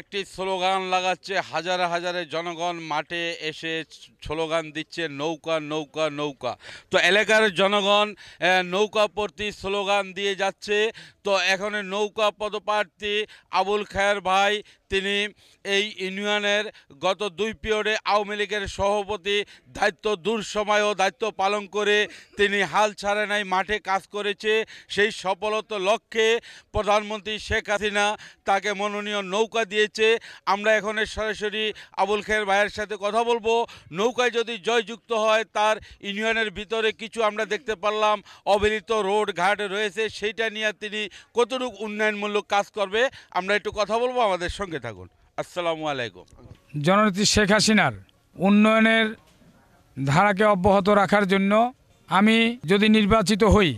একটি স্লোগান লাগাচ্ছে হাজার হাজারে জনগণ মাঠে এসে স্লোগান দিচ্ছে নৌকা নৌকা নৌকা তো এলাকার জনগণ নৌকা প্রতি স্লোগান দিয়ে যাচ্ছে তো এখন নৌকা পদপ্রার্থী আবুল খায়ের ভাই তিনি এই ইউনিয়নের গত দুই পিরিয়ডে আওয়ামী লীগের সভাপতি দায়িত্ব সময়ও দায়িত্ব পালন করে তিনি হাল ছাড়ে নাই মাঠে কাজ করেছে সেই সফলতা লক্ষ্যে প্রধানমন্ত্রী শেখ হাসিনা তাকে মনোনীয় নৌকা দিয়েছে আমরা এখন সরাসরি আবুল খের ভাইয়ের সাথে কথা বলবো নৌকায় যদি জয়যুক্ত হয় তার ইউনিয়নের ভিতরে কিছু আমরা দেখতে পারলাম অবহেলিত রোড ঘাট রয়েছে সেইটা নিয়ে তিনি কতটুকু উন্নয়নমূলক কাজ করবে আমরা একটু কথা বলবো আমাদের সঙ্গে সঙ্গে থাকুন আসসালামু আলাইকুম জননেত্রী শেখ হাসিনার উন্নয়নের ধারাকে অব্যাহত রাখার জন্য আমি যদি নির্বাচিত হই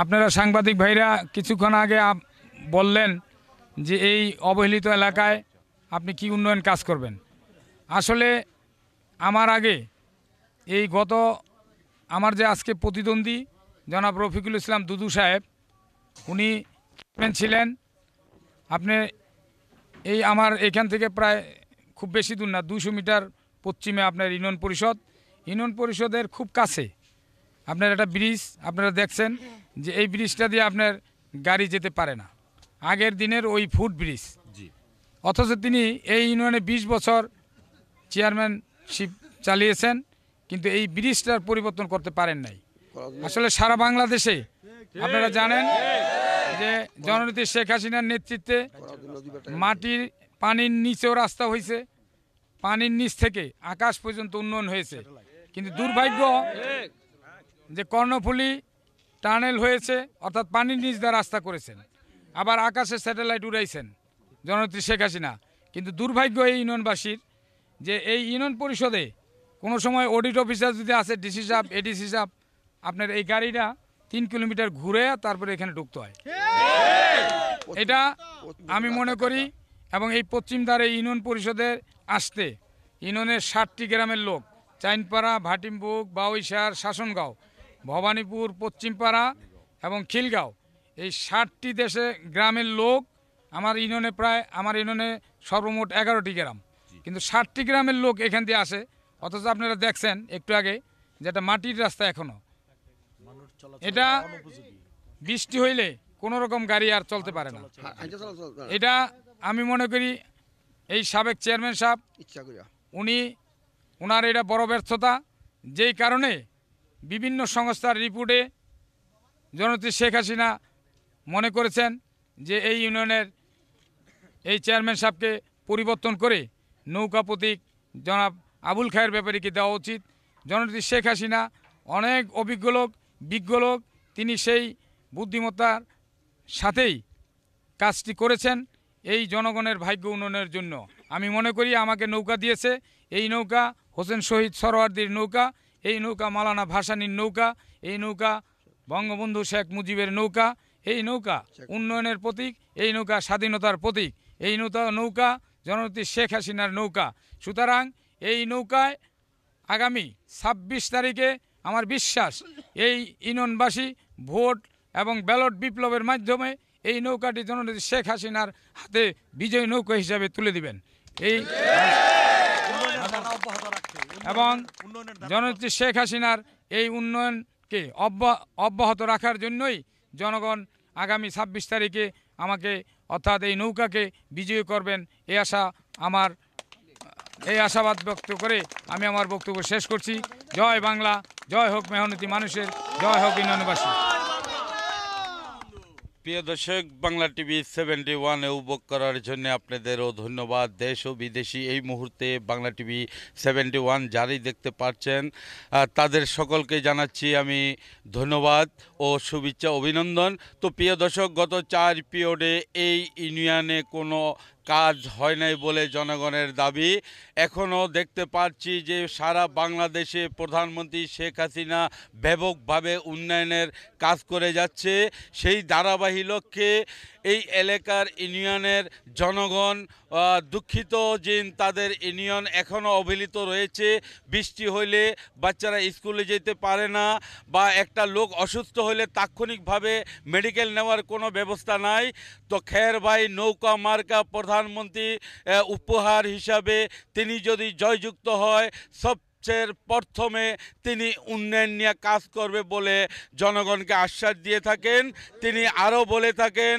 আপনারা সাংবাদিক ভাইরা কিছুক্ষণ আগে বললেন যে এই অবহেলিত এলাকায় আপনি কি উন্নয়ন কাজ করবেন আসলে আমার আগে এই গত আমার যে আজকে প্রতিদ্বন্দ্বী জনাব রফিকুল ইসলাম দুদু সাহেব উনি ছিলেন আপনি এই আমার এখান থেকে প্রায় খুব বেশি দূর না দুশো মিটার পশ্চিমে আপনার ইউনিয়ন পরিষদ ইউনিয়ন পরিষদের খুব কাছে আপনার একটা ব্রিজ আপনারা দেখছেন যে এই ব্রিজটা দিয়ে আপনার গাড়ি যেতে পারে না আগের দিনের ওই ফুট ব্রিজ অথচ তিনি এই ইউনিয়নে ২০ বছর চেয়ারম্যানশিপ চালিয়েছেন কিন্তু এই ব্রিজটার পরিবর্তন করতে পারেন নাই আসলে সারা বাংলাদেশে আপনারা জানেন যে জননীতি শেখ হাসিনার নেতৃত্বে মাটির পানির নিচেও রাস্তা হয়েছে পানির নিচ থেকে আকাশ পর্যন্ত উন্নয়ন হয়েছে কিন্তু দুর্ভাগ্য যে কর্ণফুলি টানেল হয়েছে অর্থাৎ পানির নিচ দিয়ে রাস্তা করেছেন আবার আকাশে স্যাটেলাইট উড়াইছেন জননেত্রী শেখ হাসিনা কিন্তু দুর্ভাগ্য এই ইউনিয়নবাসীর যে এই ইউনিয়ন পরিষদে কোনো সময় অডিট অফিসার যদি আসে ডিসি সাহেব এডিসি সাহেব আপনার এই গাড়িটা তিন কিলোমিটার ঘুরে তারপরে এখানে ঢুকতে হয় এটা আমি মনে করি এবং এই ধারে ইউনিয়ন পরিষদের আসতে ইউনিয়নের ষাটটি গ্রামের লোক চাইনপাড়া ভাটিমবুক বাউইশার শাসনগাঁও ভবানীপুর পশ্চিমপাড়া এবং খিলগাঁও এই ষাটটি দেশে গ্রামের লোক আমার ইউনিয়নে প্রায় আমার ইউনিয়নে সর্বমোট এগারোটি গ্রাম কিন্তু ষাটটি গ্রামের লোক এখান দিয়ে আসে অথচ আপনারা দেখছেন একটু আগে যেটা মাটির রাস্তা এখনও এটা বৃষ্টি হইলে কোনো রকম গাড়ি আর চলতে পারে না হ্যাঁ, এটা আমি মনে করি এই সাবেক চেয়ারম্যান সাহেব উনি ওনার এটা বড় ব্যর্থতা যেই কারণে বিভিন্ন সংস্থার রিপোর্টে জনতী শেখ হাসিনা মনে করেছেন যে এই ইউনিয়নের এই চেয়ারম্যান সাহেবকে পরিবর্তন করে নৌকা প্রতীক জনাব আবুল খায়ের ব্যাপারীকে দেওয়া উচিত জনতী শেখ হাসিনা অনেক অভিজ্ঞ লোক বিজ্ঞ লোক তিনি সেই বুদ্ধিমত্তার সাথেই কাজটি করেছেন এই জনগণের ভাগ্য উন্নয়নের জন্য আমি মনে করি আমাকে নৌকা দিয়েছে এই নৌকা হোসেন শহীদ সরোয়ার্দির নৌকা এই নৌকা মালানা ভাসানির নৌকা এই নৌকা বঙ্গবন্ধু শেখ মুজিবের নৌকা এই নৌকা উন্নয়নের প্রতীক এই নৌকা স্বাধীনতার প্রতীক এই নৌকা নৌকা জননেত্রী শেখ হাসিনার নৌকা সুতরাং এই নৌকায় আগামী ছাব্বিশ তারিখে আমার বিশ্বাস এই ইননবাসী ভোট এবং ব্যালট বিপ্লবের মাধ্যমে এই নৌকাটি জননেত্রী শেখ হাসিনার হাতে বিজয় নৌকা হিসাবে তুলে দিবেন এই এবং জননেত্রী শেখ হাসিনার এই উন্নয়নকে অব্যাহত রাখার জন্যই জনগণ আগামী ছাব্বিশ তারিখে আমাকে অর্থাৎ এই নৌকাকে বিজয়ী করবেন এই আশা আমার এই আশাবাদ ব্যক্ত করে আমি আমার বক্তব্য শেষ করছি জয় বাংলা জয় হোক মেহনতি মানুষের জয় হোক ইউনিয়নবাসী প্রিয় দর্শক বাংলা টিভি সেভেন্টি ওয়ানে উপভোগ করার জন্য আপনাদেরও ধন্যবাদ দেশ ও বিদেশি এই মুহূর্তে বাংলা টিভি সেভেন্টি ওয়ান যারাই দেখতে পাচ্ছেন তাদের সকলকে জানাচ্ছি আমি ধন্যবাদ ও শুভেচ্ছা অভিনন্দন তো প্রিয় দর্শক গত চার পিরিয়ডে এই ইউনিয়নে কোনো কাজ হয় নাই বলে জনগণের দাবি এখনও দেখতে পাচ্ছি যে সারা বাংলাদেশে প্রধানমন্ত্রী শেখ হাসিনা ব্যাপকভাবে উন্নয়নের কাজ করে যাচ্ছে সেই ধারাবাহী লক্ষ্যে এই এলাকার ইউনিয়নের জনগণ দুঃখিত যে তাদের ইউনিয়ন এখনও অবহেলিত রয়েছে বৃষ্টি হইলে বাচ্চারা স্কুলে যেতে পারে না বা একটা লোক অসুস্থ হলে তাৎক্ষণিকভাবে মেডিকেল নেওয়ার কোনো ব্যবস্থা নাই তো খের ভাই নৌকা মার্কা প্রধানমন্ত্রী উপহার হিসাবে তিনি যদি জয়যুক্ত হয় সব সবচেয়ে প্রথমে তিনি উন্নয়ন নিয়ে কাজ করবে বলে জনগণকে আশ্বাস দিয়ে থাকেন তিনি আরও বলে থাকেন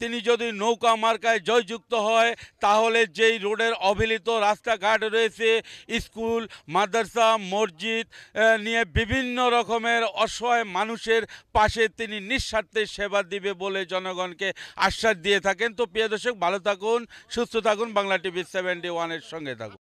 তিনি যদি নৌকা মার্কায় জয়যুক্ত হয় তাহলে যেই রোডের অবিলিত রাস্তাঘাট রয়েছে স্কুল মাদ্রাসা মসজিদ নিয়ে বিভিন্ন রকমের অসহায় মানুষের পাশে তিনি নিঃস্বার্থে সেবা দিবে বলে জনগণকে আশ্বাস দিয়ে থাকেন তো প্রিয় দর্শক ভালো থাকুন সুস্থ থাকুন বাংলা টিভি সেভেন্টি ওয়ানের সঙ্গে থাকুন